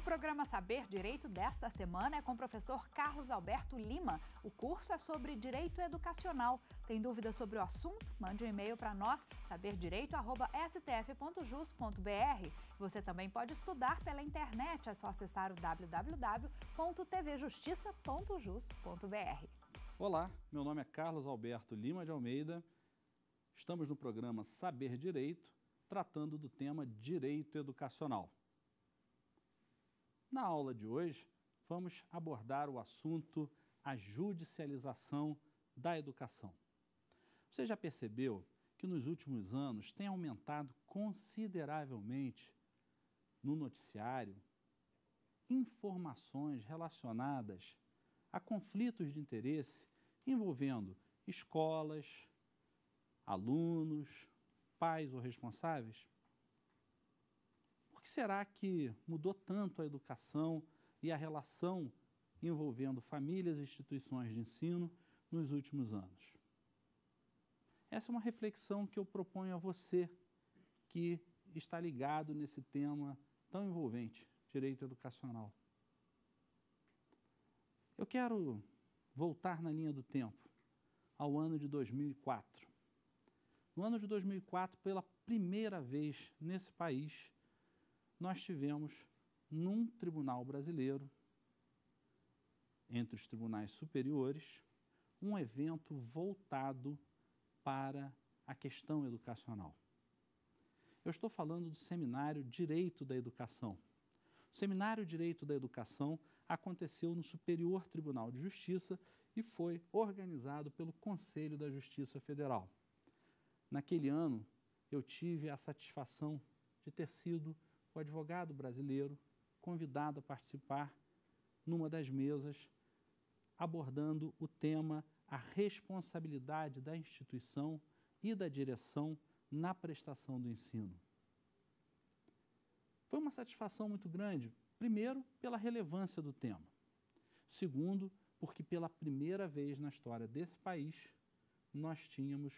O programa Saber Direito desta semana é com o professor Carlos Alberto Lima. O curso é sobre direito educacional. Tem dúvidas sobre o assunto? Mande um e-mail para nós, saberdireito.stf.jus.br. Você também pode estudar pela internet, é só acessar o www.tvjustiça.jus.br. Olá, meu nome é Carlos Alberto Lima de Almeida. Estamos no programa Saber Direito, tratando do tema direito educacional. Na aula de hoje, vamos abordar o assunto a judicialização da educação. Você já percebeu que nos últimos anos tem aumentado consideravelmente no noticiário informações relacionadas a conflitos de interesse envolvendo escolas, alunos, pais ou responsáveis? Por que será que mudou tanto a educação e a relação envolvendo famílias e instituições de ensino nos últimos anos? Essa é uma reflexão que eu proponho a você que está ligado nesse tema tão envolvente, direito educacional. Eu quero voltar na linha do tempo ao ano de 2004. No ano de 2004, pela primeira vez nesse país, nós tivemos num tribunal brasileiro, entre os tribunais superiores, um evento voltado para a questão educacional. Eu estou falando do Seminário Direito da Educação. O Seminário Direito da Educação aconteceu no Superior Tribunal de Justiça e foi organizado pelo Conselho da Justiça Federal. Naquele ano, eu tive a satisfação de ter sido advogado brasileiro, convidado a participar numa das mesas, abordando o tema a responsabilidade da instituição e da direção na prestação do ensino. Foi uma satisfação muito grande, primeiro, pela relevância do tema. Segundo, porque pela primeira vez na história desse país, nós tínhamos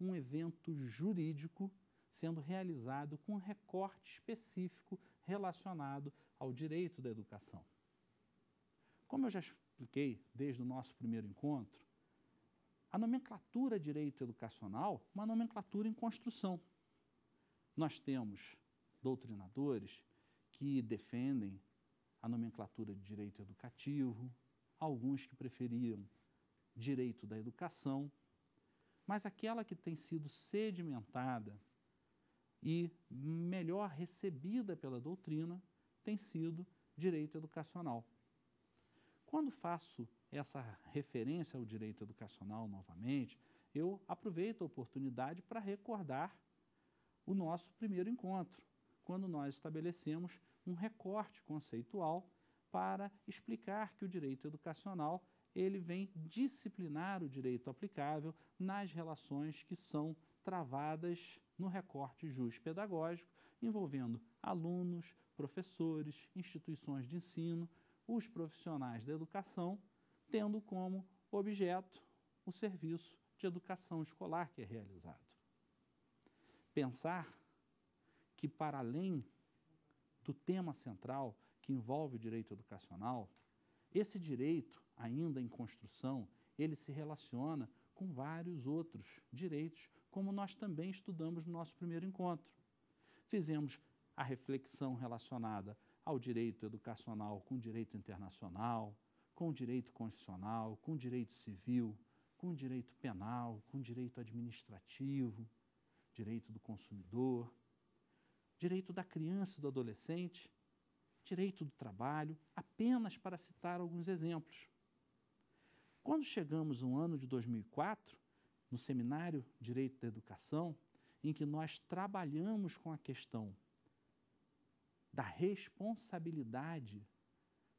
um evento jurídico sendo realizado com um recorte específico relacionado ao direito da educação. Como eu já expliquei desde o nosso primeiro encontro, a nomenclatura direito educacional é uma nomenclatura em construção. Nós temos doutrinadores que defendem a nomenclatura de direito educativo, alguns que preferiam direito da educação, mas aquela que tem sido sedimentada e melhor recebida pela doutrina tem sido direito educacional. Quando faço essa referência ao direito educacional novamente, eu aproveito a oportunidade para recordar o nosso primeiro encontro, quando nós estabelecemos um recorte conceitual para explicar que o direito educacional ele vem disciplinar o direito aplicável nas relações que são travadas no recorte jus pedagógico, envolvendo alunos, professores, instituições de ensino, os profissionais da educação, tendo como objeto o serviço de educação escolar que é realizado. Pensar que, para além do tema central que envolve o direito educacional, esse direito, ainda em construção, ele se relaciona com vários outros direitos como nós também estudamos no nosso primeiro encontro. Fizemos a reflexão relacionada ao direito educacional com o direito internacional, com o direito constitucional, com o direito civil, com o direito penal, com o direito administrativo, direito do consumidor, direito da criança e do adolescente, direito do trabalho, apenas para citar alguns exemplos. Quando chegamos no ano de 2004, no seminário Direito da Educação, em que nós trabalhamos com a questão da responsabilidade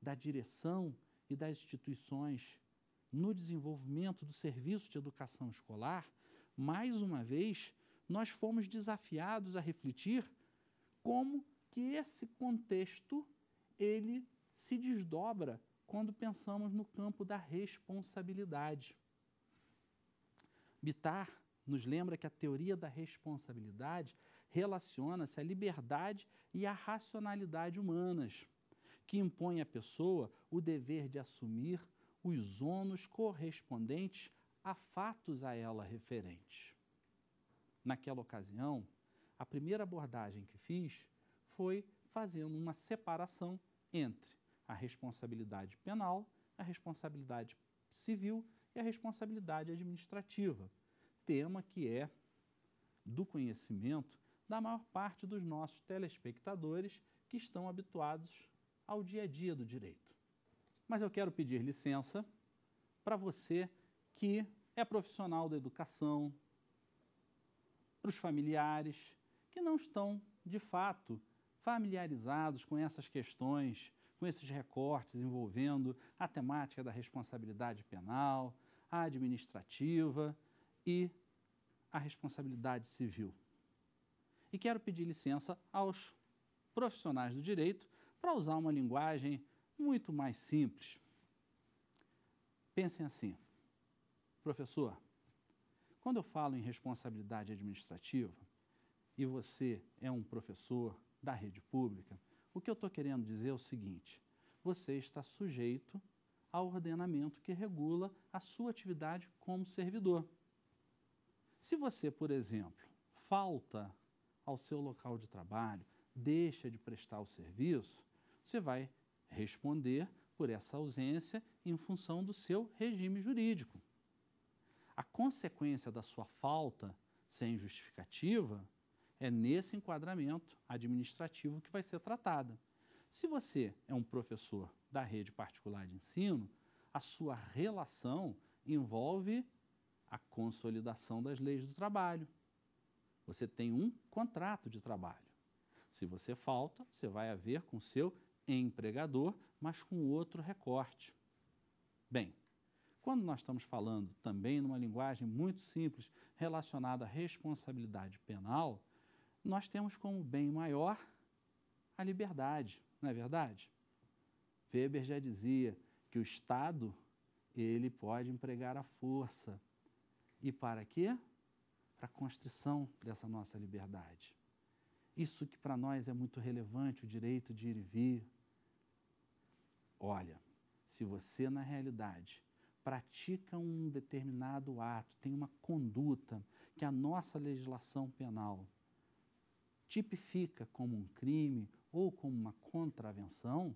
da direção e das instituições no desenvolvimento do serviço de educação escolar, mais uma vez, nós fomos desafiados a refletir como que esse contexto ele se desdobra quando pensamos no campo da responsabilidade. Bittar nos lembra que a teoria da responsabilidade relaciona-se à liberdade e à racionalidade humanas, que impõe à pessoa o dever de assumir os ônus correspondentes a fatos a ela referentes. Naquela ocasião, a primeira abordagem que fiz foi fazendo uma separação entre a responsabilidade penal, a responsabilidade civil e é a responsabilidade administrativa, tema que é do conhecimento da maior parte dos nossos telespectadores que estão habituados ao dia a dia do direito. Mas eu quero pedir licença para você que é profissional da educação, para os familiares que não estão, de fato, familiarizados com essas questões, com esses recortes envolvendo a temática da responsabilidade penal, a administrativa e a responsabilidade civil. E quero pedir licença aos profissionais do direito para usar uma linguagem muito mais simples. Pensem assim, professor, quando eu falo em responsabilidade administrativa e você é um professor da rede pública, o que eu estou querendo dizer é o seguinte: você está sujeito ao ordenamento que regula a sua atividade como servidor. Se você, por exemplo, falta ao seu local de trabalho, deixa de prestar o serviço, você vai responder por essa ausência em função do seu regime jurídico. A consequência da sua falta sem justificativa é nesse enquadramento administrativo que vai ser tratada. Se você é um professor da rede particular de ensino, a sua relação envolve a consolidação das leis do trabalho. Você tem um contrato de trabalho. Se você falta, você vai haver com seu empregador, mas com outro recorte. Bem, quando nós estamos falando também numa linguagem muito simples relacionada à responsabilidade penal, nós temos como bem maior a liberdade. Não é verdade? Weber já dizia que o Estado ele pode empregar a força. E para quê? Para a constrição dessa nossa liberdade. Isso que para nós é muito relevante, o direito de ir e vir. Olha, se você na realidade pratica um determinado ato, tem uma conduta que a nossa legislação penal tipifica como um crime ou como uma contravenção,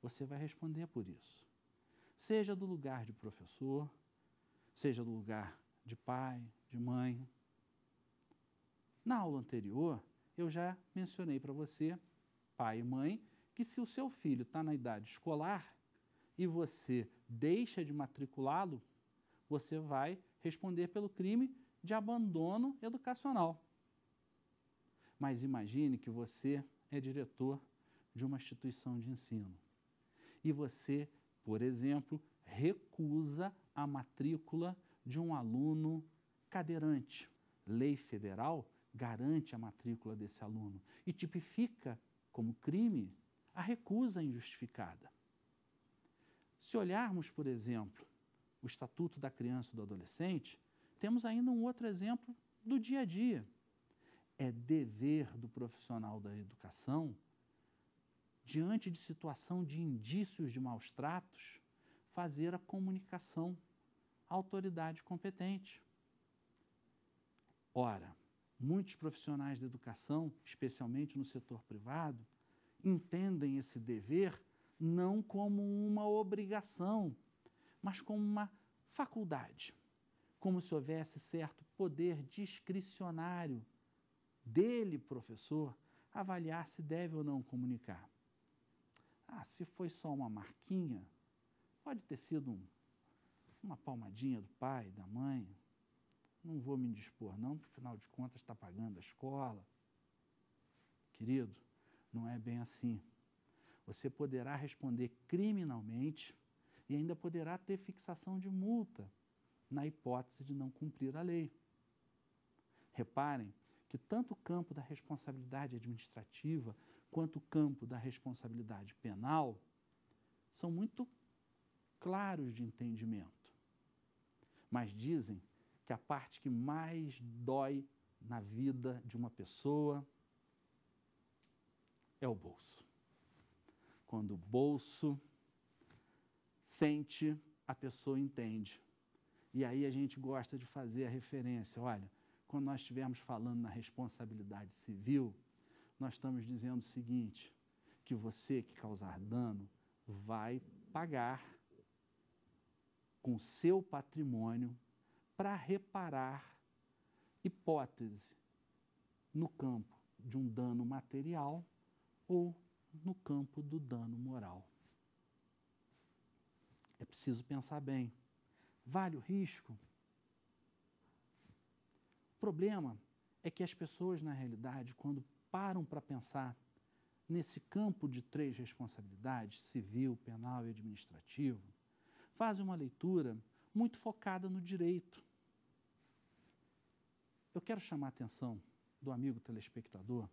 você vai responder por isso. Seja do lugar de professor, seja do lugar de pai, de mãe. Na aula anterior, eu já mencionei para você, pai e mãe, que se o seu filho está na idade escolar e você deixa de matriculá-lo, você vai responder pelo crime de abandono educacional. Mas imagine que você é diretor de uma instituição de ensino. E você, por exemplo, recusa a matrícula de um aluno cadeirante. Lei federal garante a matrícula desse aluno e tipifica como crime a recusa injustificada. Se olharmos, por exemplo, o Estatuto da Criança e do Adolescente, temos ainda um outro exemplo do dia a dia é dever do profissional da educação, diante de situação de indícios de maus tratos, fazer a comunicação à autoridade competente. Ora, muitos profissionais da educação, especialmente no setor privado, entendem esse dever não como uma obrigação, mas como uma faculdade, como se houvesse certo poder discricionário dele, professor, avaliar se deve ou não comunicar. Ah, se foi só uma marquinha, pode ter sido um, uma palmadinha do pai, da mãe. Não vou me dispor, não, porque afinal de contas está pagando a escola. Querido, não é bem assim. Você poderá responder criminalmente e ainda poderá ter fixação de multa na hipótese de não cumprir a lei. Reparem que tanto o campo da responsabilidade administrativa quanto o campo da responsabilidade penal são muito claros de entendimento. Mas dizem que a parte que mais dói na vida de uma pessoa é o bolso. Quando o bolso sente, a pessoa entende. E aí a gente gosta de fazer a referência, olha, quando nós estivermos falando na responsabilidade civil, nós estamos dizendo o seguinte: que você que causar dano vai pagar com seu patrimônio para reparar hipótese no campo de um dano material ou no campo do dano moral. É preciso pensar bem. Vale o risco? problema é que as pessoas, na realidade, quando param para pensar nesse campo de três responsabilidades, civil, penal e administrativo, fazem uma leitura muito focada no direito. Eu quero chamar a atenção do amigo telespectador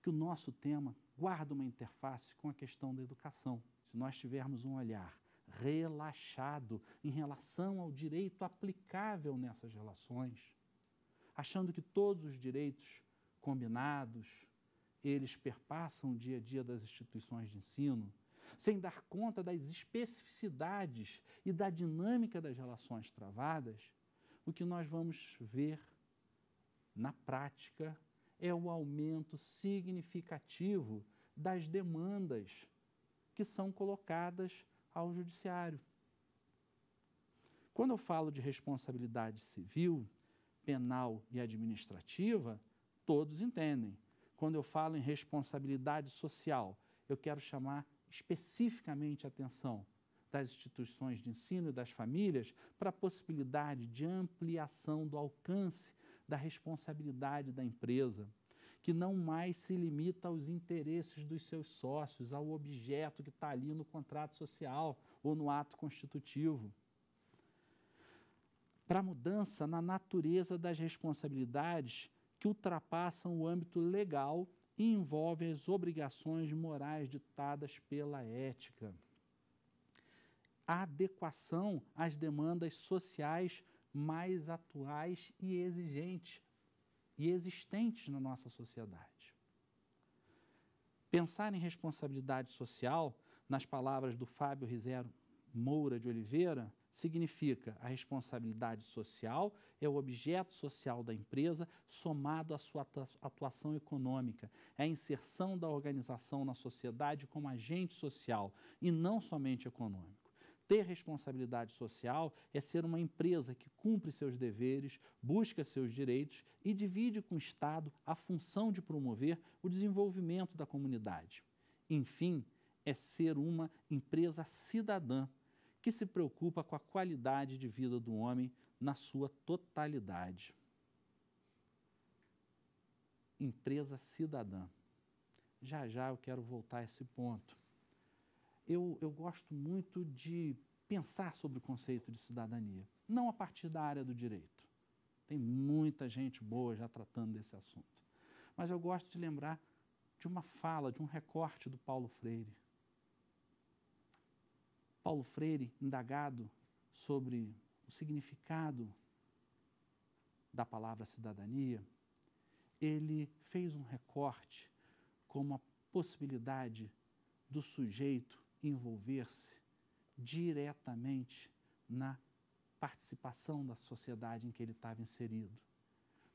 que o nosso tema guarda uma interface com a questão da educação. Se nós tivermos um olhar relaxado em relação ao direito aplicável nessas relações, achando que todos os direitos combinados eles perpassam o dia a dia das instituições de ensino, sem dar conta das especificidades e da dinâmica das relações travadas, o que nós vamos ver na prática é o aumento significativo das demandas que são colocadas ao judiciário. Quando eu falo de responsabilidade civil, penal e administrativa, todos entendem. Quando eu falo em responsabilidade social, eu quero chamar especificamente a atenção das instituições de ensino e das famílias para a possibilidade de ampliação do alcance da responsabilidade da empresa, que não mais se limita aos interesses dos seus sócios, ao objeto que está ali no contrato social ou no ato constitutivo para a mudança na natureza das responsabilidades que ultrapassam o âmbito legal e envolvem as obrigações morais ditadas pela ética. A adequação às demandas sociais mais atuais e exigentes e existentes na nossa sociedade. Pensar em responsabilidade social, nas palavras do Fábio Rizero Moura de Oliveira, significa a responsabilidade social, é o objeto social da empresa somado à sua atuação econômica, é a inserção da organização na sociedade como agente social e não somente econômico. Ter responsabilidade social é ser uma empresa que cumpre seus deveres, busca seus direitos e divide com o Estado a função de promover o desenvolvimento da comunidade. Enfim, é ser uma empresa cidadã que se preocupa com a qualidade de vida do homem na sua totalidade. Empresa cidadã. Já já eu quero voltar a esse ponto. Eu, eu gosto muito de pensar sobre o conceito de cidadania, não a partir da área do direito. Tem muita gente boa já tratando desse assunto. Mas eu gosto de lembrar de uma fala, de um recorte do Paulo Freire, Paulo Freire, indagado sobre o significado da palavra cidadania, ele fez um recorte como a possibilidade do sujeito envolver-se diretamente na participação da sociedade em que ele estava inserido,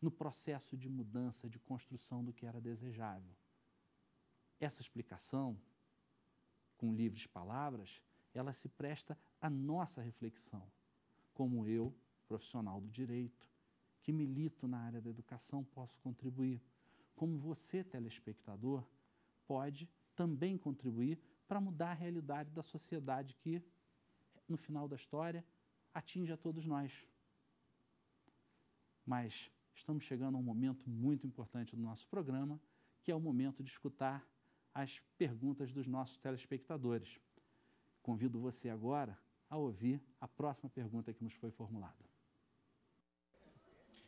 no processo de mudança, de construção do que era desejável. Essa explicação, com livres palavras, ela se presta à nossa reflexão, como eu, profissional do direito, que milito na área da educação, posso contribuir, como você, telespectador, pode também contribuir para mudar a realidade da sociedade que, no final da história, atinge a todos nós. Mas estamos chegando a um momento muito importante do nosso programa, que é o momento de escutar as perguntas dos nossos telespectadores. Convido você agora a ouvir a próxima pergunta que nos foi formulada.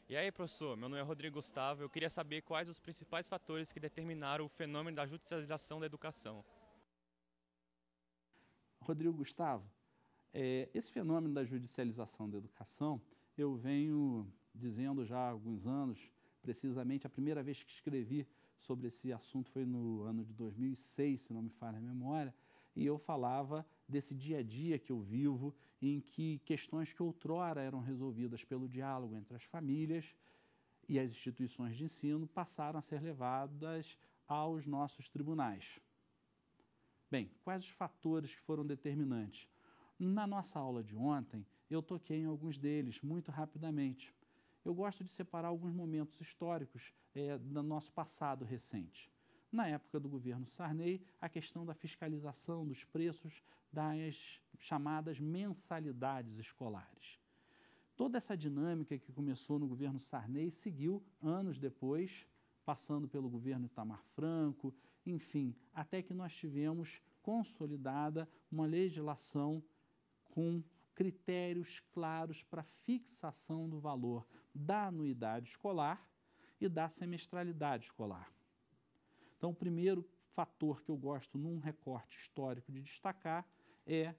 E aí, professor, meu nome é Rodrigo Gustavo. Eu queria saber quais os principais fatores que determinaram o fenômeno da judicialização da educação. Rodrigo Gustavo, é, esse fenômeno da judicialização da educação, eu venho dizendo já há alguns anos, precisamente a primeira vez que escrevi sobre esse assunto foi no ano de 2006, se não me falha a memória, e eu falava desse dia a dia que eu vivo, em que questões que outrora eram resolvidas pelo diálogo entre as famílias e as instituições de ensino passaram a ser levadas aos nossos tribunais. Bem, quais os fatores que foram determinantes? Na nossa aula de ontem, eu toquei em alguns deles muito rapidamente. Eu gosto de separar alguns momentos históricos é, do nosso passado recente na época do governo Sarney, a questão da fiscalização dos preços das chamadas mensalidades escolares. Toda essa dinâmica que começou no governo Sarney seguiu anos depois, passando pelo governo Itamar Franco, enfim, até que nós tivemos consolidada uma legislação com critérios claros para fixação do valor da anuidade escolar e da semestralidade escolar. Então, o primeiro fator que eu gosto num recorte histórico de destacar é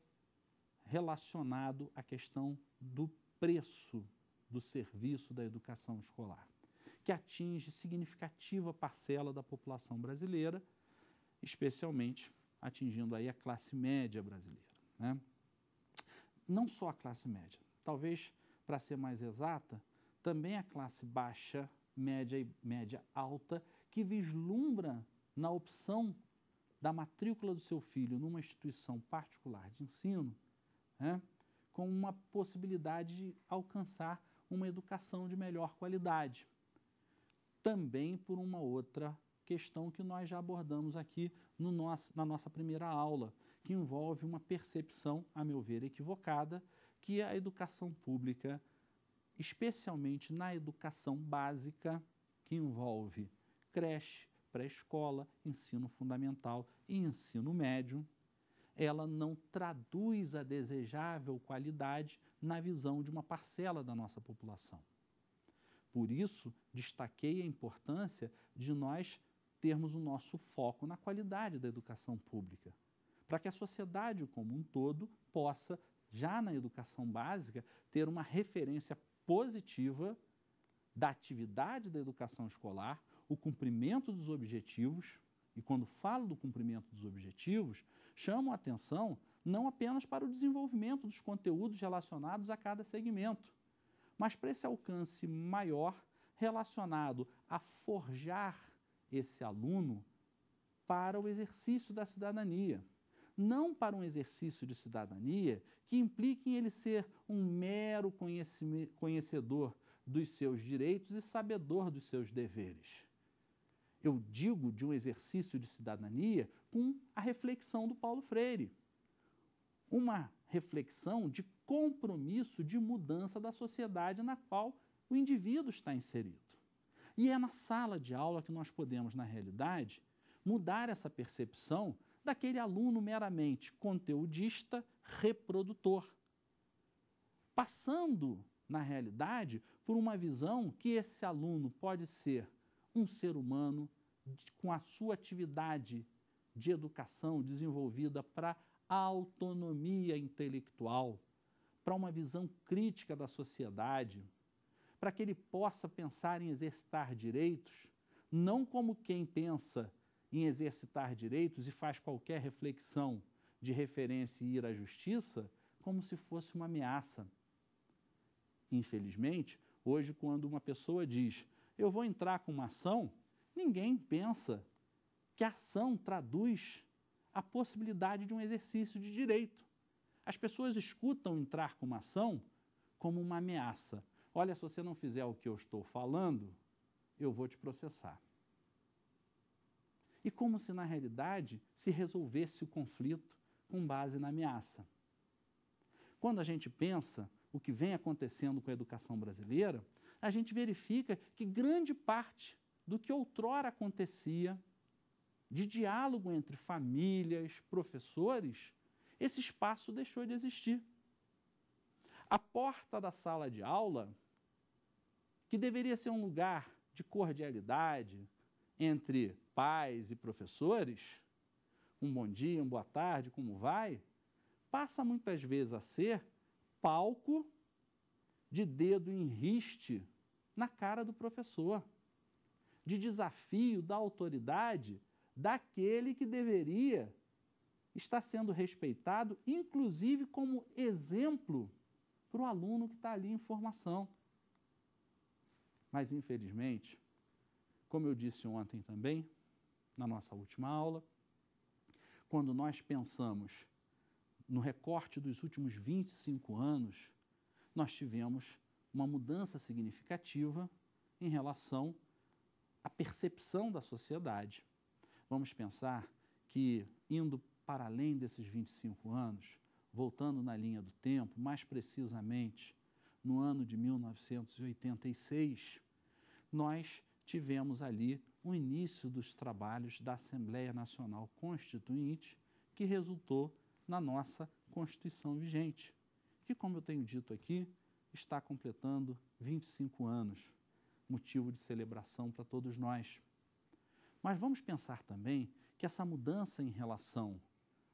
relacionado à questão do preço do serviço da educação escolar, que atinge significativa parcela da população brasileira, especialmente atingindo aí a classe média brasileira. Né? Não só a classe média, talvez, para ser mais exata, também a classe baixa, média e média alta, que vislumbra na opção da matrícula do seu filho numa instituição particular de ensino, né, com uma possibilidade de alcançar uma educação de melhor qualidade. Também por uma outra questão que nós já abordamos aqui no nosso, na nossa primeira aula, que envolve uma percepção, a meu ver, equivocada, que é a educação pública, especialmente na educação básica, que envolve creche, pré-escola, ensino fundamental e ensino médio, ela não traduz a desejável qualidade na visão de uma parcela da nossa população. Por isso, destaquei a importância de nós termos o nosso foco na qualidade da educação pública, para que a sociedade como um todo possa, já na educação básica, ter uma referência positiva da atividade da educação escolar o cumprimento dos objetivos, e quando falo do cumprimento dos objetivos, chamo a atenção não apenas para o desenvolvimento dos conteúdos relacionados a cada segmento, mas para esse alcance maior relacionado a forjar esse aluno para o exercício da cidadania. Não para um exercício de cidadania que implique em ele ser um mero conhecedor dos seus direitos e sabedor dos seus deveres eu digo de um exercício de cidadania com a reflexão do Paulo Freire. Uma reflexão de compromisso de mudança da sociedade na qual o indivíduo está inserido. E é na sala de aula que nós podemos, na realidade, mudar essa percepção daquele aluno meramente conteudista, reprodutor, passando, na realidade, por uma visão que esse aluno pode ser um ser humano com a sua atividade de educação desenvolvida para autonomia intelectual, para uma visão crítica da sociedade, para que ele possa pensar em exercitar direitos, não como quem pensa em exercitar direitos e faz qualquer reflexão de referência e ir à justiça, como se fosse uma ameaça. Infelizmente, hoje, quando uma pessoa diz eu vou entrar com uma ação, Ninguém pensa que a ação traduz a possibilidade de um exercício de direito. As pessoas escutam entrar com uma ação como uma ameaça. Olha, se você não fizer o que eu estou falando, eu vou te processar. E como se na realidade se resolvesse o conflito com base na ameaça. Quando a gente pensa o que vem acontecendo com a educação brasileira, a gente verifica que grande parte do que outrora acontecia, de diálogo entre famílias, professores, esse espaço deixou de existir. A porta da sala de aula, que deveria ser um lugar de cordialidade entre pais e professores, um bom dia, uma boa tarde, como vai, passa muitas vezes a ser palco de dedo em riste na cara do professor de desafio da autoridade daquele que deveria estar sendo respeitado, inclusive como exemplo para o aluno que está ali em formação. Mas, infelizmente, como eu disse ontem também, na nossa última aula, quando nós pensamos no recorte dos últimos 25 anos, nós tivemos uma mudança significativa em relação a percepção da sociedade. Vamos pensar que, indo para além desses 25 anos, voltando na linha do tempo, mais precisamente no ano de 1986, nós tivemos ali o início dos trabalhos da Assembleia Nacional Constituinte, que resultou na nossa Constituição vigente, que, como eu tenho dito aqui, está completando 25 anos motivo de celebração para todos nós. Mas vamos pensar também que essa mudança em relação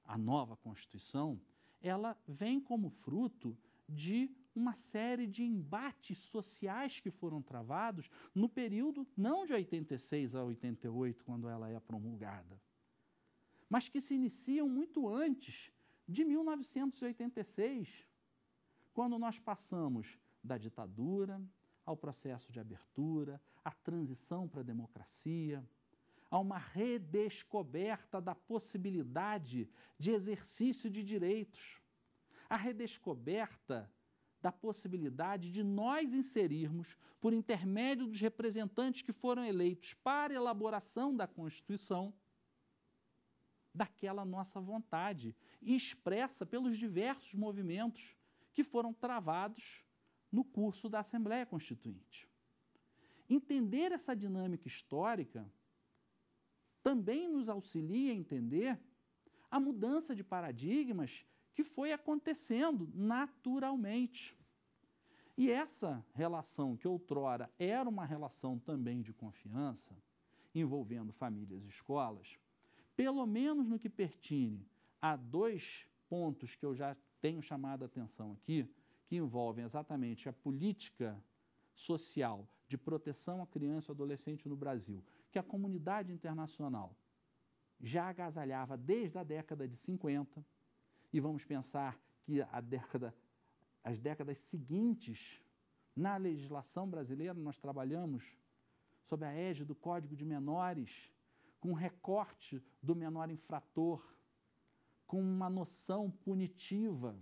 à nova Constituição, ela vem como fruto de uma série de embates sociais que foram travados no período não de 86 a 88, quando ela é promulgada, mas que se iniciam muito antes de 1986, quando nós passamos da ditadura, ao processo de abertura, à transição para a democracia, a uma redescoberta da possibilidade de exercício de direitos, a redescoberta da possibilidade de nós inserirmos, por intermédio dos representantes que foram eleitos para elaboração da Constituição, daquela nossa vontade, expressa pelos diversos movimentos que foram travados no curso da Assembleia Constituinte. Entender essa dinâmica histórica também nos auxilia a entender a mudança de paradigmas que foi acontecendo naturalmente. E essa relação, que outrora era uma relação também de confiança, envolvendo famílias e escolas, pelo menos no que pertine a dois pontos que eu já tenho chamado a atenção aqui, que envolvem exatamente a política social de proteção à criança e adolescente no Brasil, que a comunidade internacional já agasalhava desde a década de 50, e vamos pensar que a década, as décadas seguintes, na legislação brasileira, nós trabalhamos sob a égide do Código de Menores, com recorte do menor infrator, com uma noção punitiva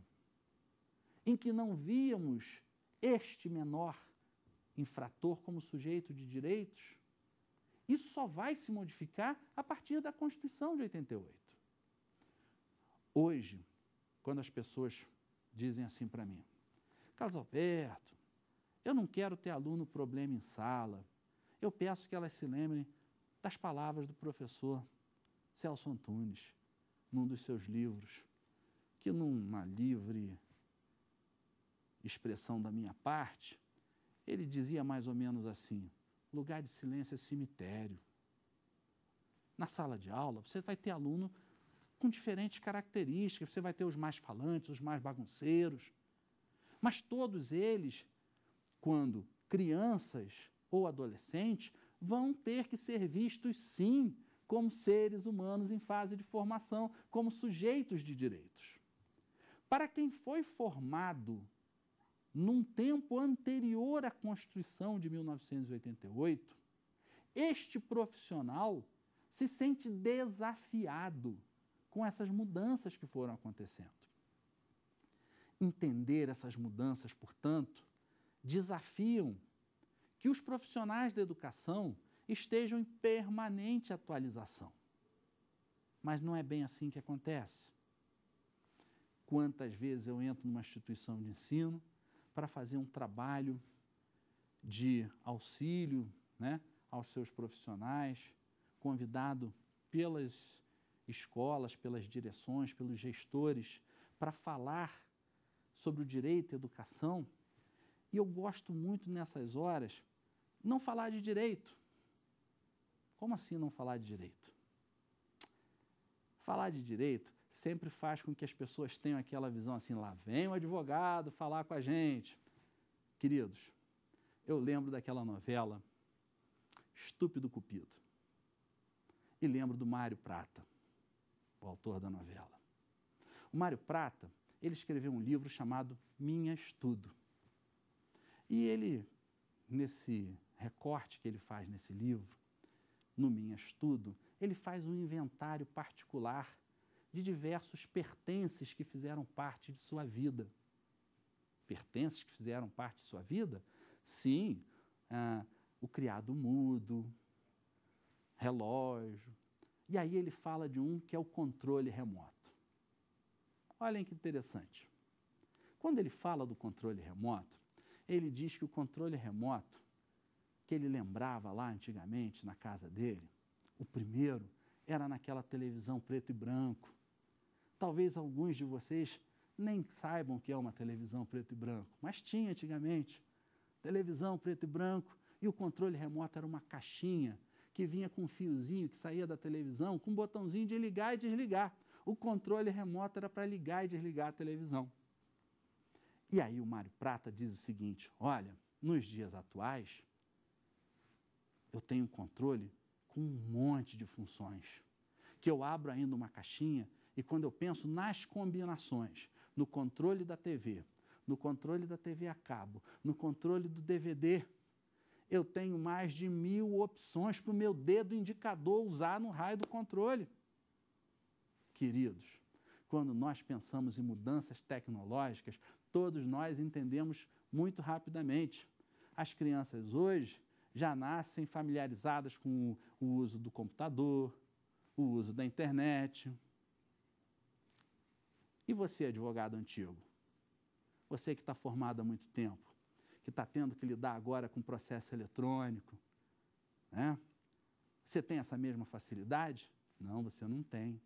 em que não víamos este menor infrator como sujeito de direitos, isso só vai se modificar a partir da Constituição de 88. Hoje, quando as pessoas dizem assim para mim, Carlos Alberto, eu não quero ter aluno problema em sala, eu peço que elas se lembrem das palavras do professor Celso Antunes, num dos seus livros, que numa livre expressão da minha parte, ele dizia mais ou menos assim: lugar de silêncio é cemitério. Na sala de aula, você vai ter aluno com diferentes características, você vai ter os mais falantes, os mais bagunceiros, mas todos eles, quando crianças ou adolescentes, vão ter que ser vistos sim como seres humanos em fase de formação, como sujeitos de direitos. Para quem foi formado num tempo anterior à Constituição de 1988, este profissional se sente desafiado com essas mudanças que foram acontecendo. Entender essas mudanças, portanto, desafiam que os profissionais da educação estejam em permanente atualização. Mas não é bem assim que acontece. Quantas vezes eu entro numa instituição de ensino para fazer um trabalho de auxílio né, aos seus profissionais, convidado pelas escolas, pelas direções, pelos gestores, para falar sobre o direito à educação. E eu gosto muito nessas horas não falar de direito. Como assim não falar de direito? Falar de direito sempre faz com que as pessoas tenham aquela visão assim: lá vem o advogado falar com a gente. Queridos, eu lembro daquela novela Estúpido Cupido. E lembro do Mário Prata, o autor da novela. O Mário Prata, ele escreveu um livro chamado Minha Estudo. E ele, nesse recorte que ele faz nesse livro, no Minha Estudo, ele faz um inventário particular de diversos pertences que fizeram parte de sua vida. Pertences que fizeram parte de sua vida? Sim, ah, o criado mudo, relógio. E aí ele fala de um que é o controle remoto. Olhem que interessante. Quando ele fala do controle remoto, ele diz que o controle remoto que ele lembrava lá antigamente na casa dele, o primeiro, era naquela televisão preto e branco, Talvez alguns de vocês nem saibam que é uma televisão preto e branco, mas tinha antigamente. Televisão preto e branco e o controle remoto era uma caixinha que vinha com um fiozinho que saía da televisão com um botãozinho de ligar e desligar. O controle remoto era para ligar e desligar a televisão. E aí o Mário Prata diz o seguinte: olha, nos dias atuais, eu tenho um controle com um monte de funções, que eu abro ainda uma caixinha e quando eu penso nas combinações, no controle da TV, no controle da TV a cabo, no controle do DVD, eu tenho mais de mil opções para o meu dedo indicador usar no raio do controle. Queridos, quando nós pensamos em mudanças tecnológicas, todos nós entendemos muito rapidamente. As crianças hoje já nascem familiarizadas com o uso do computador, o uso da internet, e você, advogado antigo? Você que está formado há muito tempo, que está tendo que lidar agora com processo eletrônico, né? Você tem essa mesma facilidade? Não, você não tem.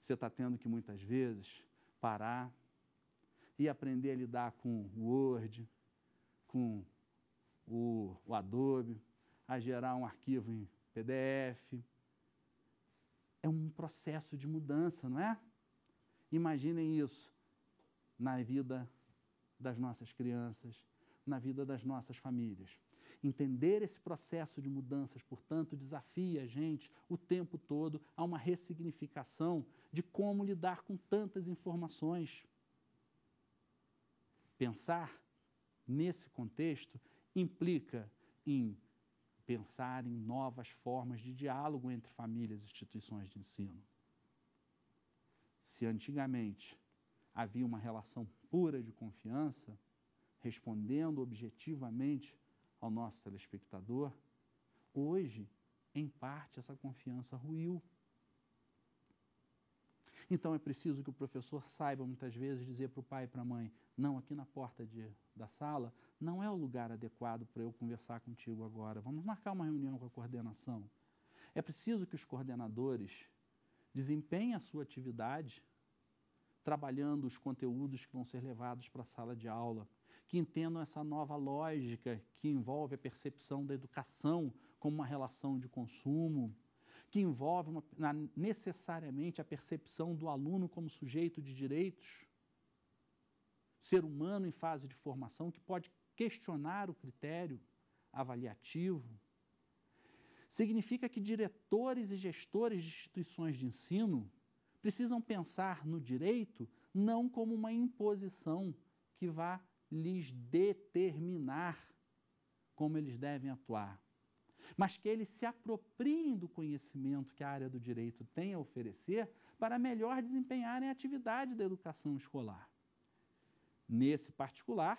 Você está tendo que muitas vezes parar e aprender a lidar com o Word, com o, o Adobe, a gerar um arquivo em PDF. É um processo de mudança, não é? Imaginem isso na vida das nossas crianças, na vida das nossas famílias. Entender esse processo de mudanças, portanto, desafia a gente o tempo todo a uma ressignificação de como lidar com tantas informações. Pensar nesse contexto implica em pensar em novas formas de diálogo entre famílias e instituições de ensino. Se antigamente havia uma relação pura de confiança, respondendo objetivamente ao nosso telespectador, hoje, em parte, essa confiança ruiu. Então é preciso que o professor saiba muitas vezes dizer para o pai e para a mãe: não, aqui na porta de, da sala não é o lugar adequado para eu conversar contigo agora. Vamos marcar uma reunião com a coordenação. É preciso que os coordenadores desempenha a sua atividade trabalhando os conteúdos que vão ser levados para a sala de aula, que entendam essa nova lógica que envolve a percepção da educação como uma relação de consumo, que envolve uma, na, necessariamente a percepção do aluno como sujeito de direitos, ser humano em fase de formação que pode questionar o critério avaliativo Significa que diretores e gestores de instituições de ensino precisam pensar no direito não como uma imposição que vá lhes determinar como eles devem atuar, mas que eles se apropriem do conhecimento que a área do direito tem a oferecer para melhor desempenharem a atividade da educação escolar. Nesse particular,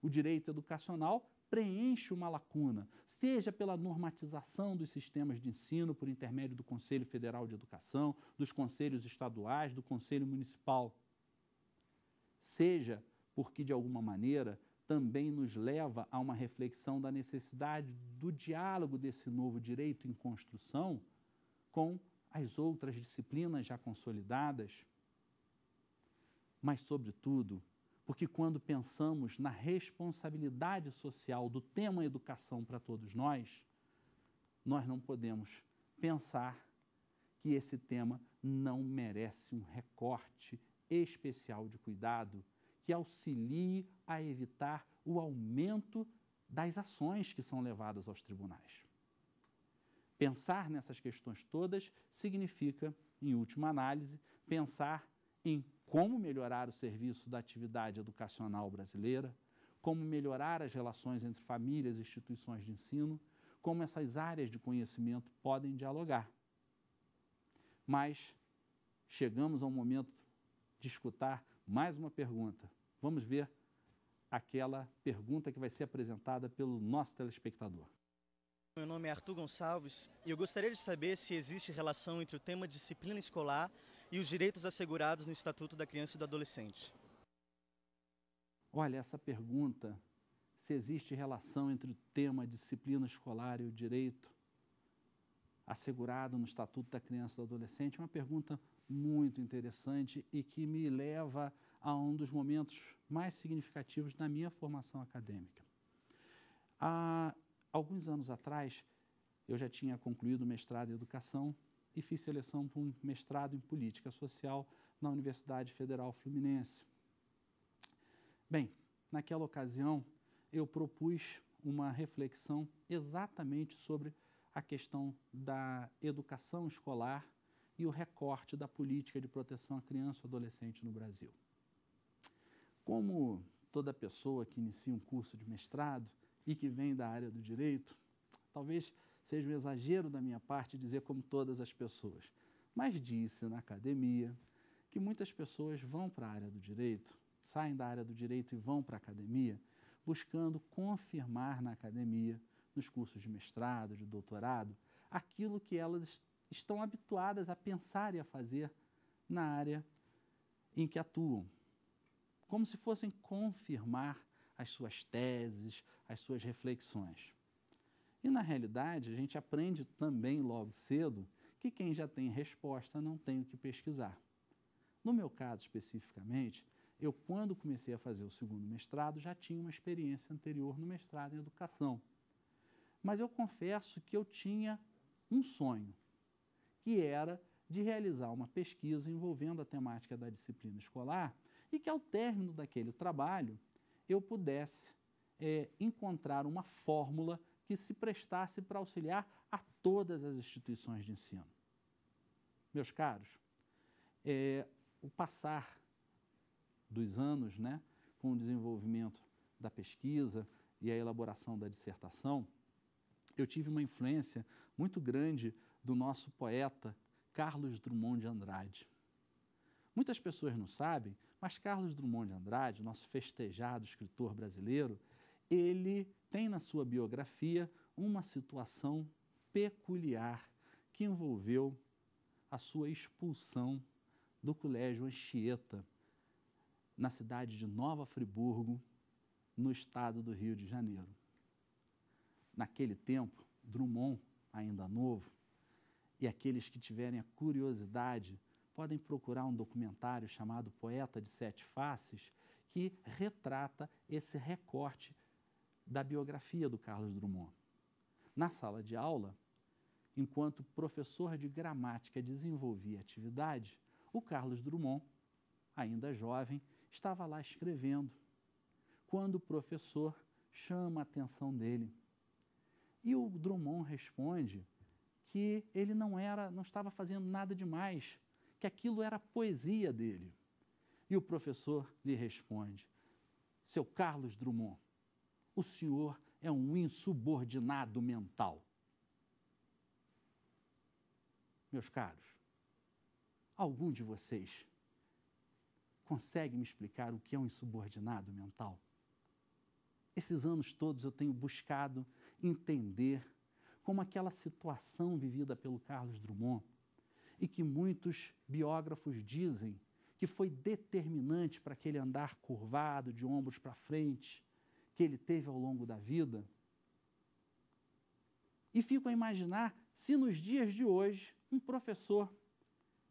o direito educacional preenche uma lacuna, seja pela normatização dos sistemas de ensino por intermédio do Conselho Federal de Educação, dos conselhos estaduais, do Conselho Municipal, seja porque, de alguma maneira, também nos leva a uma reflexão da necessidade do diálogo desse novo direito em construção com as outras disciplinas já consolidadas, mas, sobretudo, porque quando pensamos na responsabilidade social do tema educação para todos nós, nós não podemos pensar que esse tema não merece um recorte especial de cuidado que auxilie a evitar o aumento das ações que são levadas aos tribunais. Pensar nessas questões todas significa, em última análise, pensar em como melhorar o serviço da atividade educacional brasileira, como melhorar as relações entre famílias e instituições de ensino, como essas áreas de conhecimento podem dialogar. Mas chegamos ao momento de escutar mais uma pergunta. Vamos ver aquela pergunta que vai ser apresentada pelo nosso telespectador. Meu nome é Arthur Gonçalves e eu gostaria de saber se existe relação entre o tema disciplina escolar e os direitos assegurados no Estatuto da Criança e do Adolescente? Olha, essa pergunta, se existe relação entre o tema disciplina escolar e o direito assegurado no Estatuto da Criança e do Adolescente, é uma pergunta muito interessante e que me leva a um dos momentos mais significativos na minha formação acadêmica. Há alguns anos atrás, eu já tinha concluído o mestrado em educação e fiz seleção para um mestrado em Política Social na Universidade Federal Fluminense. Bem, naquela ocasião eu propus uma reflexão exatamente sobre a questão da educação escolar e o recorte da política de proteção à criança e adolescente no Brasil. Como toda pessoa que inicia um curso de mestrado e que vem da área do direito, talvez Seja um exagero da minha parte dizer como todas as pessoas, mas disse na academia que muitas pessoas vão para a área do direito, saem da área do direito e vão para a academia, buscando confirmar na academia, nos cursos de mestrado, de doutorado, aquilo que elas estão habituadas a pensar e a fazer na área em que atuam, como se fossem confirmar as suas teses, as suas reflexões. E na realidade, a gente aprende também logo cedo que quem já tem resposta não tem o que pesquisar. No meu caso especificamente, eu quando comecei a fazer o segundo mestrado já tinha uma experiência anterior no mestrado em educação. Mas eu confesso que eu tinha um sonho, que era de realizar uma pesquisa envolvendo a temática da disciplina escolar e que ao término daquele trabalho eu pudesse é, encontrar uma fórmula que se prestasse para auxiliar a todas as instituições de ensino. Meus caros, é, o passar dos anos, né, com o desenvolvimento da pesquisa e a elaboração da dissertação, eu tive uma influência muito grande do nosso poeta Carlos Drummond de Andrade. Muitas pessoas não sabem, mas Carlos Drummond de Andrade, nosso festejado escritor brasileiro, ele tem na sua biografia uma situação peculiar que envolveu a sua expulsão do Colégio Anchieta, na cidade de Nova Friburgo, no estado do Rio de Janeiro. Naquele tempo, Drummond, ainda novo, e aqueles que tiverem a curiosidade podem procurar um documentário chamado Poeta de Sete Faces, que retrata esse recorte da biografia do Carlos Drummond. Na sala de aula, enquanto o professor de gramática desenvolvia atividade, o Carlos Drummond, ainda jovem, estava lá escrevendo, quando o professor chama a atenção dele. E o Drummond responde que ele não era, não estava fazendo nada demais, que aquilo era poesia dele. E o professor lhe responde: "Seu Carlos Drummond, o senhor é um insubordinado mental. Meus caros, algum de vocês consegue me explicar o que é um insubordinado mental? Esses anos todos eu tenho buscado entender como aquela situação vivida pelo Carlos Drummond e que muitos biógrafos dizem que foi determinante para aquele andar curvado, de ombros para frente, que ele teve ao longo da vida. E fico a imaginar se nos dias de hoje um professor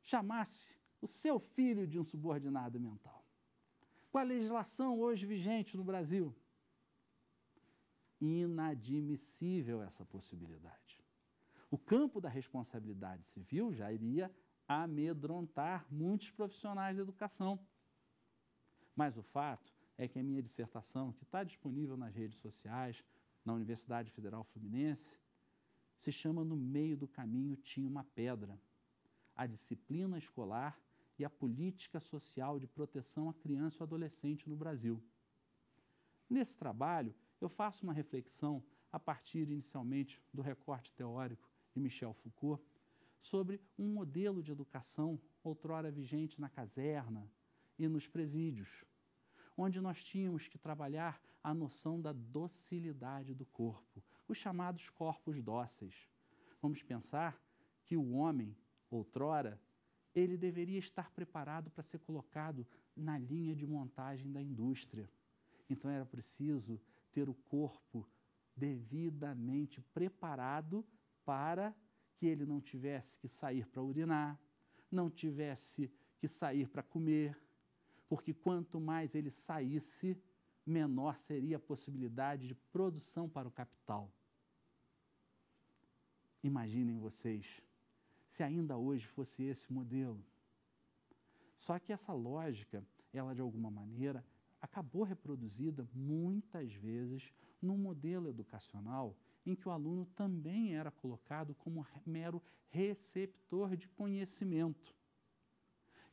chamasse o seu filho de um subordinado mental. Com a legislação hoje vigente no Brasil, inadmissível essa possibilidade. O campo da responsabilidade civil já iria amedrontar muitos profissionais da educação. Mas o fato é que a minha dissertação, que está disponível nas redes sociais, na Universidade Federal Fluminense, se chama No Meio do Caminho Tinha uma Pedra. A disciplina escolar e a política social de proteção à criança e ao adolescente no Brasil. Nesse trabalho, eu faço uma reflexão a partir inicialmente do recorte teórico de Michel Foucault sobre um modelo de educação outrora vigente na caserna e nos presídios onde nós tínhamos que trabalhar a noção da docilidade do corpo, os chamados corpos dóceis. Vamos pensar que o homem, outrora, ele deveria estar preparado para ser colocado na linha de montagem da indústria. Então era preciso ter o corpo devidamente preparado para que ele não tivesse que sair para urinar, não tivesse que sair para comer, porque quanto mais ele saísse, menor seria a possibilidade de produção para o capital. Imaginem vocês, se ainda hoje fosse esse modelo. Só que essa lógica, ela de alguma maneira acabou reproduzida muitas vezes num modelo educacional em que o aluno também era colocado como mero receptor de conhecimento.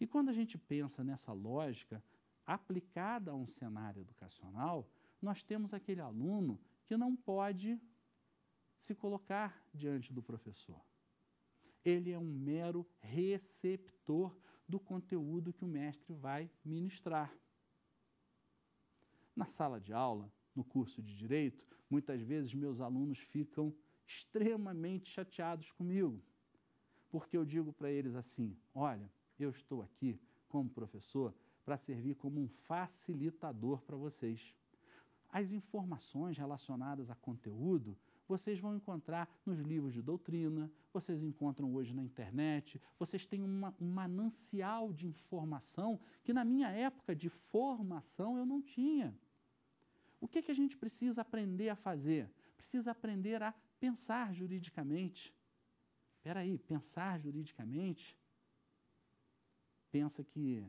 E quando a gente pensa nessa lógica aplicada a um cenário educacional, nós temos aquele aluno que não pode se colocar diante do professor. Ele é um mero receptor do conteúdo que o mestre vai ministrar. Na sala de aula, no curso de direito, muitas vezes meus alunos ficam extremamente chateados comigo, porque eu digo para eles assim: olha, eu estou aqui como professor para servir como um facilitador para vocês. As informações relacionadas a conteúdo vocês vão encontrar nos livros de doutrina, vocês encontram hoje na internet, vocês têm uma, um manancial de informação que na minha época de formação eu não tinha. O que, é que a gente precisa aprender a fazer? Precisa aprender a pensar juridicamente. Espera aí, pensar juridicamente pensa que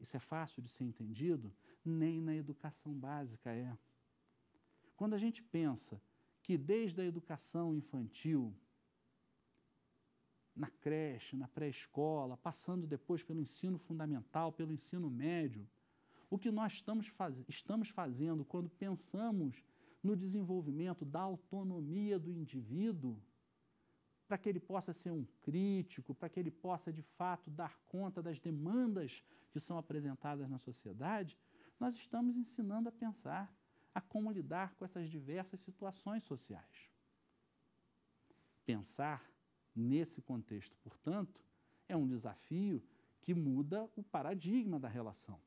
isso é fácil de ser entendido, nem na educação básica é. Quando a gente pensa que desde a educação infantil, na creche, na pré-escola, passando depois pelo ensino fundamental, pelo ensino médio, o que nós estamos, faz estamos fazendo quando pensamos no desenvolvimento da autonomia do indivíduo para que ele possa ser um crítico, para que ele possa de fato dar conta das demandas que são apresentadas na sociedade, nós estamos ensinando a pensar, a como lidar com essas diversas situações sociais. Pensar nesse contexto, portanto, é um desafio que muda o paradigma da relação.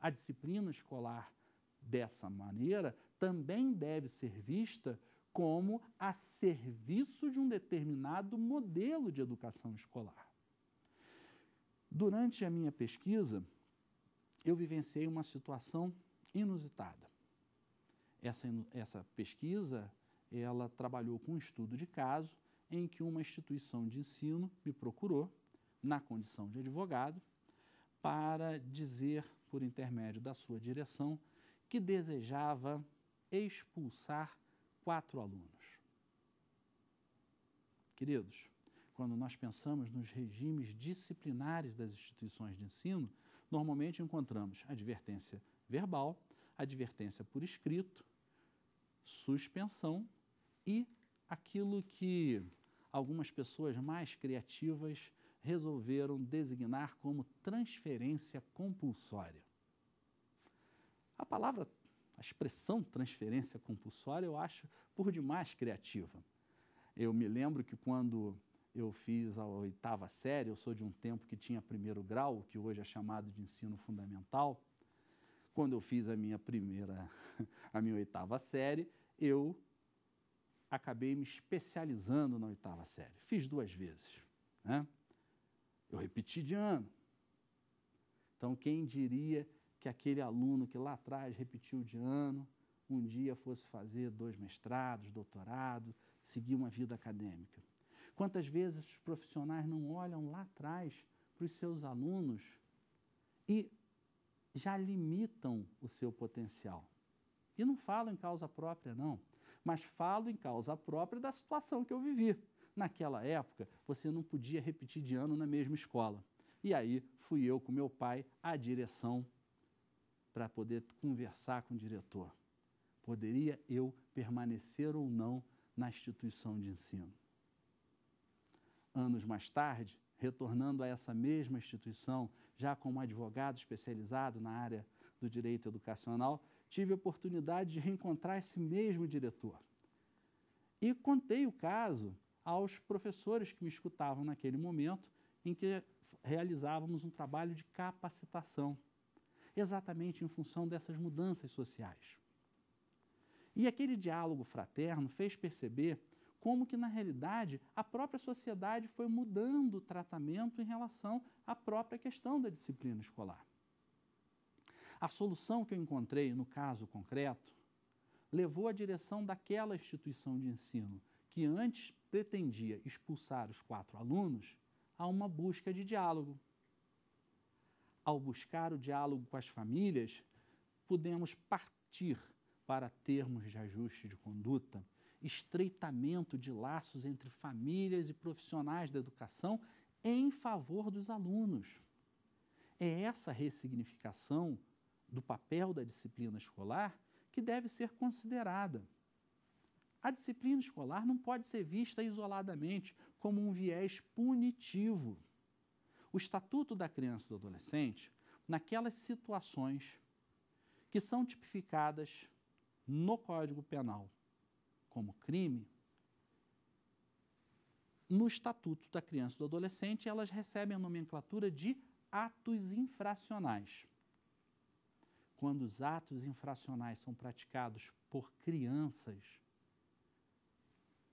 A disciplina escolar, dessa maneira, também deve ser vista como a serviço de um determinado modelo de educação escolar. Durante a minha pesquisa, eu vivenciei uma situação inusitada. Essa, essa pesquisa ela trabalhou com um estudo de caso em que uma instituição de ensino me procurou, na condição de advogado, para dizer, por intermédio da sua direção, que desejava expulsar quatro alunos. Queridos, quando nós pensamos nos regimes disciplinares das instituições de ensino, normalmente encontramos advertência verbal, advertência por escrito, suspensão e aquilo que algumas pessoas mais criativas resolveram designar como transferência compulsória. A palavra a expressão transferência compulsória eu acho por demais criativa. Eu me lembro que quando eu fiz a oitava série, eu sou de um tempo que tinha primeiro grau, que hoje é chamado de ensino fundamental. Quando eu fiz a minha primeira, a minha oitava série, eu acabei me especializando na oitava série. Fiz duas vezes. Né? Eu repeti de ano. Então, quem diria que aquele aluno que lá atrás repetiu de ano, um dia fosse fazer dois mestrados, doutorado, seguir uma vida acadêmica. Quantas vezes os profissionais não olham lá atrás para os seus alunos e já limitam o seu potencial? E não falo em causa própria, não, mas falo em causa própria da situação que eu vivi. Naquela época, você não podia repetir de ano na mesma escola. E aí fui eu com meu pai à direção para poder conversar com o diretor. Poderia eu permanecer ou não na instituição de ensino? Anos mais tarde, retornando a essa mesma instituição, já como advogado especializado na área do direito educacional, tive a oportunidade de reencontrar esse mesmo diretor. E contei o caso aos professores que me escutavam naquele momento em que realizávamos um trabalho de capacitação exatamente em função dessas mudanças sociais. E aquele diálogo fraterno fez perceber como que, na realidade, a própria sociedade foi mudando o tratamento em relação à própria questão da disciplina escolar. A solução que eu encontrei no caso concreto levou à direção daquela instituição de ensino que antes pretendia expulsar os quatro alunos a uma busca de diálogo ao buscar o diálogo com as famílias, podemos partir para termos de ajuste de conduta, estreitamento de laços entre famílias e profissionais da educação em favor dos alunos. É essa ressignificação do papel da disciplina escolar que deve ser considerada. A disciplina escolar não pode ser vista isoladamente como um viés punitivo o Estatuto da Criança e do Adolescente naquelas situações que são tipificadas no Código Penal como crime, no Estatuto da Criança e do Adolescente, elas recebem a nomenclatura de atos infracionais. Quando os atos infracionais são praticados por crianças,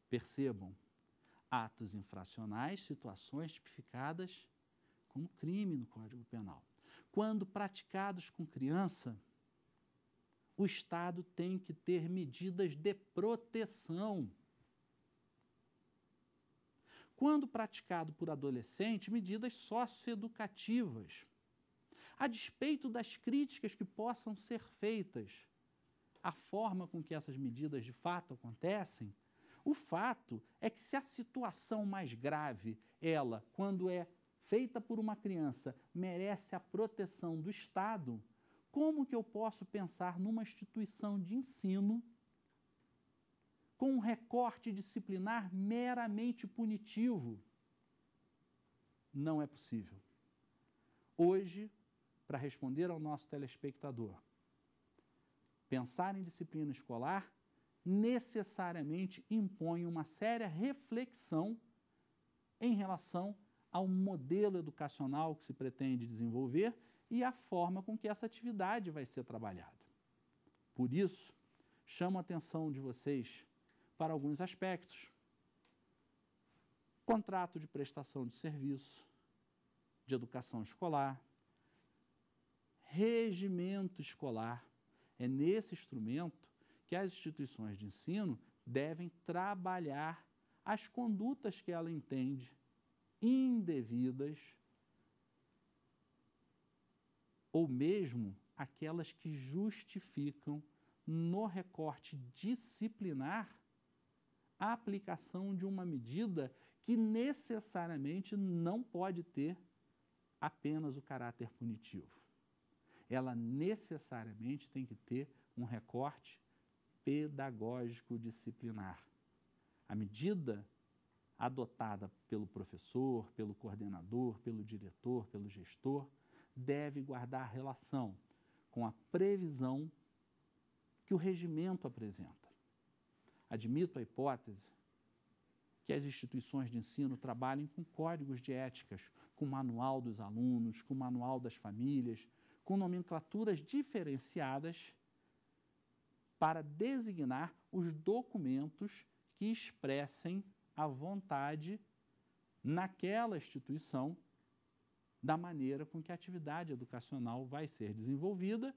percebam, atos infracionais, situações tipificadas como crime no Código Penal. Quando praticados com criança, o Estado tem que ter medidas de proteção. Quando praticado por adolescente, medidas socioeducativas. A despeito das críticas que possam ser feitas à forma com que essas medidas de fato acontecem, o fato é que se a situação mais grave, ela, quando é feita por uma criança merece a proteção do Estado, como que eu posso pensar numa instituição de ensino com um recorte disciplinar meramente punitivo? Não é possível. Hoje, para responder ao nosso telespectador, pensar em disciplina escolar necessariamente impõe uma séria reflexão em relação a ao modelo educacional que se pretende desenvolver e à forma com que essa atividade vai ser trabalhada. Por isso, chamo a atenção de vocês para alguns aspectos. Contrato de prestação de serviço, de educação escolar, regimento escolar. É nesse instrumento que as instituições de ensino devem trabalhar as condutas que ela entende indevidas ou mesmo aquelas que justificam no recorte disciplinar a aplicação de uma medida que necessariamente não pode ter apenas o caráter punitivo. Ela necessariamente tem que ter um recorte pedagógico disciplinar. A medida adotada pelo professor, pelo coordenador, pelo diretor, pelo gestor, deve guardar relação com a previsão que o regimento apresenta. Admito a hipótese que as instituições de ensino trabalhem com códigos de éticas, com manual dos alunos, com manual das famílias, com nomenclaturas diferenciadas para designar os documentos que expressem a vontade naquela instituição da maneira com que a atividade educacional vai ser desenvolvida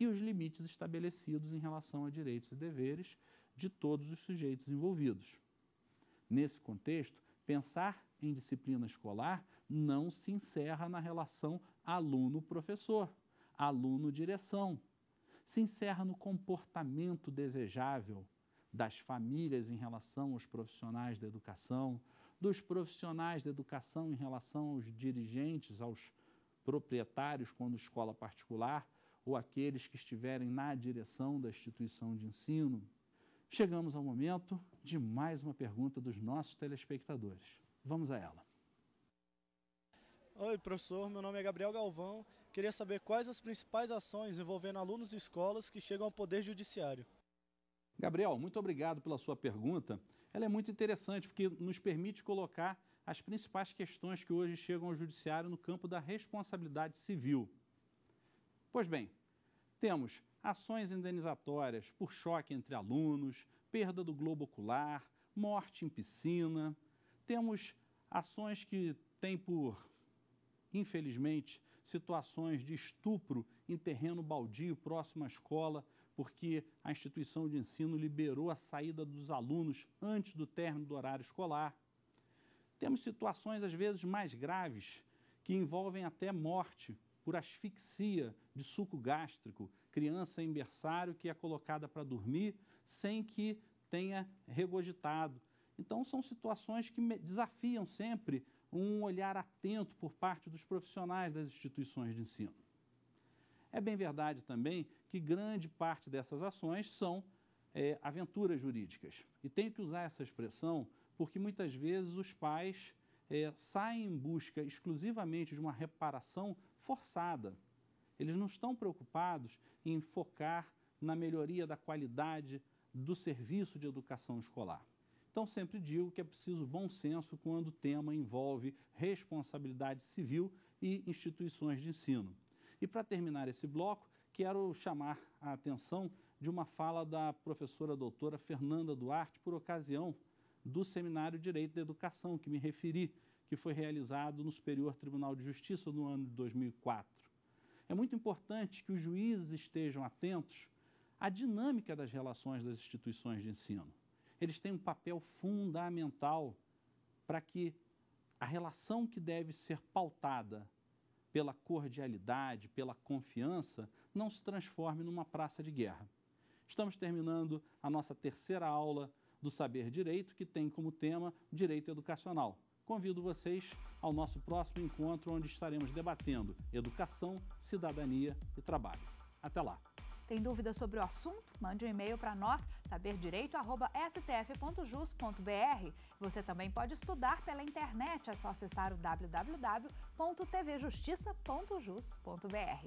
e os limites estabelecidos em relação a direitos e deveres de todos os sujeitos envolvidos. Nesse contexto, pensar em disciplina escolar não se encerra na relação aluno-professor, aluno-direção. Se encerra no comportamento desejável das famílias em relação aos profissionais da educação, dos profissionais da educação em relação aos dirigentes, aos proprietários, quando escola particular, ou aqueles que estiverem na direção da instituição de ensino. Chegamos ao momento de mais uma pergunta dos nossos telespectadores. Vamos a ela. Oi, professor. Meu nome é Gabriel Galvão. Queria saber quais as principais ações envolvendo alunos e escolas que chegam ao Poder Judiciário. Gabriel, muito obrigado pela sua pergunta. Ela é muito interessante porque nos permite colocar as principais questões que hoje chegam ao Judiciário no campo da responsabilidade civil. Pois bem, temos ações indenizatórias por choque entre alunos, perda do globo ocular, morte em piscina. Temos ações que têm por, infelizmente, situações de estupro em terreno baldio próximo à escola porque a instituição de ensino liberou a saída dos alunos antes do término do horário escolar. Temos situações, às vezes, mais graves, que envolvem até morte por asfixia de suco gástrico, criança em berçário que é colocada para dormir sem que tenha regurgitado. Então, são situações que desafiam sempre um olhar atento por parte dos profissionais das instituições de ensino. É bem verdade também que grande parte dessas ações são é, aventuras jurídicas. E tenho que usar essa expressão porque muitas vezes os pais é, saem em busca exclusivamente de uma reparação forçada. Eles não estão preocupados em focar na melhoria da qualidade do serviço de educação escolar. Então, sempre digo que é preciso bom senso quando o tema envolve responsabilidade civil e instituições de ensino. E para terminar esse bloco, quero chamar a atenção de uma fala da professora doutora Fernanda Duarte por ocasião do Seminário Direito da Educação, que me referi, que foi realizado no Superior Tribunal de Justiça no ano de 2004. É muito importante que os juízes estejam atentos à dinâmica das relações das instituições de ensino. Eles têm um papel fundamental para que a relação que deve ser pautada pela cordialidade, pela confiança, não se transforme numa praça de guerra. Estamos terminando a nossa terceira aula do Saber Direito, que tem como tema Direito Educacional. Convido vocês ao nosso próximo encontro, onde estaremos debatendo educação, cidadania e trabalho. Até lá! Tem dúvidas sobre o assunto? Mande um e-mail para nós, saberdireito.stf.jus.br. Você também pode estudar pela internet, é só acessar o www.tvjustiça.jus.br.